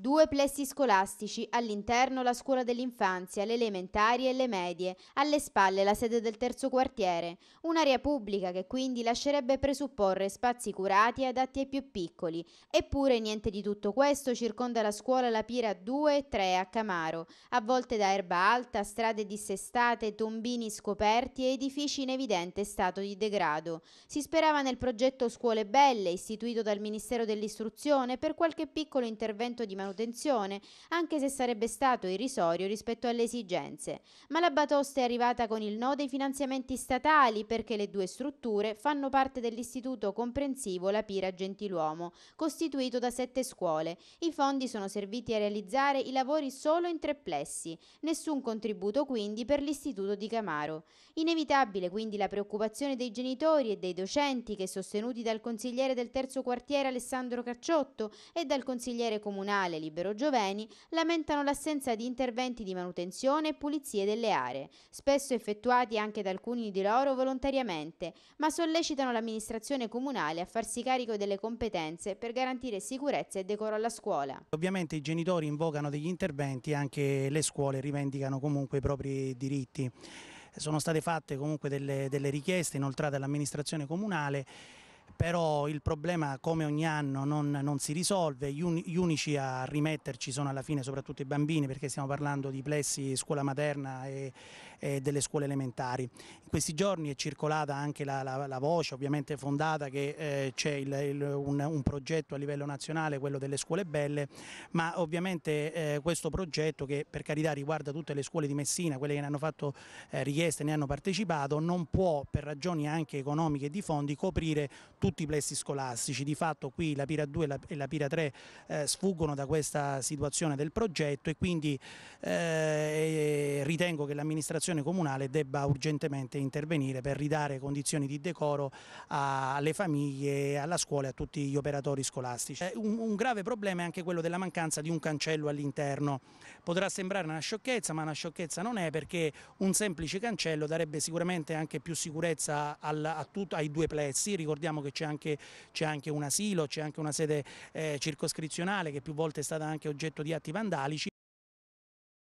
Due plessi scolastici, all'interno la scuola dell'infanzia, le elementari e le medie, alle spalle la sede del terzo quartiere, un'area pubblica che quindi lascerebbe presupporre spazi curati e adatti ai più piccoli. Eppure niente di tutto questo circonda la scuola La Pira 2 e 3 a Camaro, avvolte da erba alta, strade dissestate, tombini scoperti e edifici in evidente stato di degrado. Si sperava nel progetto Scuole Belle, istituito dal Ministero dell'Istruzione, per qualche piccolo intervento di manutenzione manutenzione, anche se sarebbe stato irrisorio rispetto alle esigenze. Ma la batosta è arrivata con il no dei finanziamenti statali perché le due strutture fanno parte dell'istituto comprensivo La Pira Gentiluomo, costituito da sette scuole. I fondi sono serviti a realizzare i lavori solo in tre plessi, nessun contributo quindi per l'istituto di Camaro. Inevitabile quindi la preoccupazione dei genitori e dei docenti che, sostenuti dal consigliere del terzo quartiere Alessandro Cacciotto e dal consigliere comunale Libero Gioveni lamentano l'assenza di interventi di manutenzione e pulizie delle aree, spesso effettuati anche da alcuni di loro volontariamente, ma sollecitano l'amministrazione comunale a farsi carico delle competenze per garantire sicurezza e decoro alla scuola. Ovviamente i genitori invocano degli interventi, e anche le scuole rivendicano comunque i propri diritti. Sono state fatte comunque delle, delle richieste inoltrate all'amministrazione comunale però il problema come ogni anno non, non si risolve, gli, un, gli, unici a rimetterci sono alla fine soprattutto i bambini perché stiamo parlando di plessi scuola materna e, e delle scuole elementari. In questi giorni è circolata anche la, la, la voce ovviamente fondata che eh, c'è un, un, progetto a livello nazionale, quello delle scuole belle, ma ovviamente eh, questo progetto che per carità riguarda tutte le scuole di Messina, quelle che ne hanno fatto eh, richieste, ne hanno partecipato, non può per ragioni anche economiche e di fondi coprire tutti i plessi scolastici, di fatto qui la Pira 2 e la, Pira 3 eh, sfuggono da questa situazione del progetto e quindi eh, ritengo che l'amministrazione comunale debba urgentemente intervenire per ridare condizioni di decoro alle famiglie, alla scuola e a tutti gli operatori scolastici. Eh, un, un grave problema è anche quello della mancanza di un cancello all'interno, potrà sembrare una sciocchezza ma una sciocchezza non è perché un semplice cancello darebbe sicuramente anche più sicurezza al, a tut, ai due plessi, ricordiamo che dove c'è anche, anche, un asilo, c'è anche una sede eh, circoscrizionale che più volte è stata anche oggetto di atti vandalici.